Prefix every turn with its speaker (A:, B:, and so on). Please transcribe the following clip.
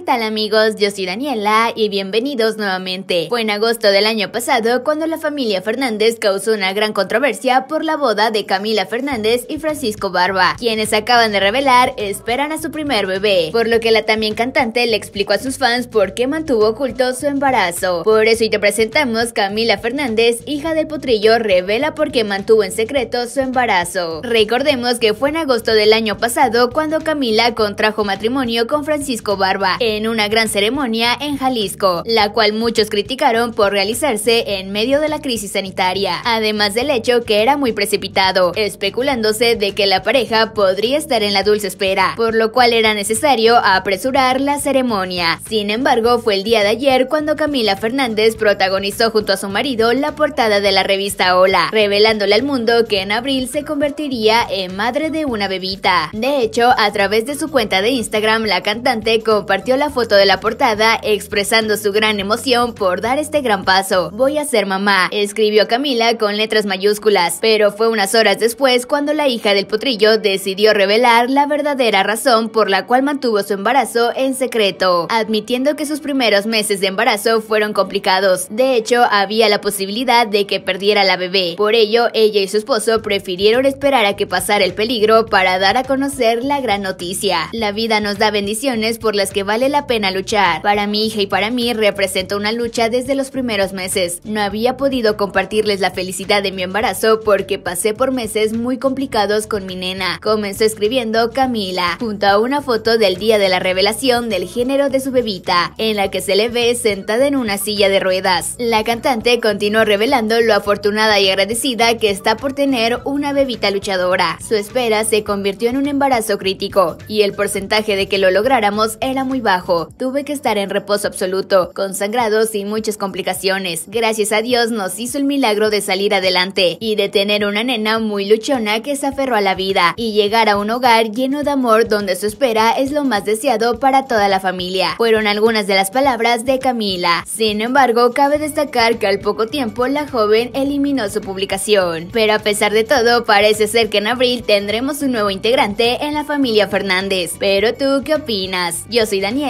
A: ¿qué tal amigos? Yo soy Daniela y bienvenidos nuevamente. Fue en agosto del año pasado cuando la familia Fernández causó una gran controversia por la boda de Camila Fernández y Francisco Barba, quienes acaban de revelar esperan a su primer bebé, por lo que la también cantante le explicó a sus fans por qué mantuvo oculto su embarazo. Por eso y te presentamos Camila Fernández, hija del potrillo, revela por qué mantuvo en secreto su embarazo. Recordemos que fue en agosto del año pasado cuando Camila contrajo matrimonio con Francisco Barba una gran ceremonia en Jalisco, la cual muchos criticaron por realizarse en medio de la crisis sanitaria, además del hecho que era muy precipitado, especulándose de que la pareja podría estar en la dulce espera, por lo cual era necesario apresurar la ceremonia. Sin embargo, fue el día de ayer cuando Camila Fernández protagonizó junto a su marido la portada de la revista Hola, revelándole al mundo que en abril se convertiría en madre de una bebita. De hecho, a través de su cuenta de Instagram, la cantante compartió la foto de la portada expresando su gran emoción por dar este gran paso. Voy a ser mamá, escribió Camila con letras mayúsculas, pero fue unas horas después cuando la hija del potrillo decidió revelar la verdadera razón por la cual mantuvo su embarazo en secreto, admitiendo que sus primeros meses de embarazo fueron complicados. De hecho, había la posibilidad de que perdiera la bebé. Por ello, ella y su esposo prefirieron esperar a que pasara el peligro para dar a conocer la gran noticia. La vida nos da bendiciones por las que vale la pena luchar. Para mi hija y para mí representa una lucha desde los primeros meses. No había podido compartirles la felicidad de mi embarazo porque pasé por meses muy complicados con mi nena. Comenzó escribiendo Camila, junto a una foto del día de la revelación del género de su bebita, en la que se le ve sentada en una silla de ruedas. La cantante continuó revelando lo afortunada y agradecida que está por tener una bebita luchadora. Su espera se convirtió en un embarazo crítico y el porcentaje de que lo lográramos era muy bajo. Tuve que estar en reposo absoluto, con sangrados y muchas complicaciones. Gracias a Dios nos hizo el milagro de salir adelante y de tener una nena muy luchona que se aferró a la vida y llegar a un hogar lleno de amor donde su espera es lo más deseado para toda la familia. Fueron algunas de las palabras de Camila. Sin embargo, cabe destacar que al poco tiempo la joven eliminó su publicación. Pero a pesar de todo, parece ser que en abril tendremos un nuevo integrante en la familia Fernández. Pero tú, ¿qué opinas? Yo soy Daniel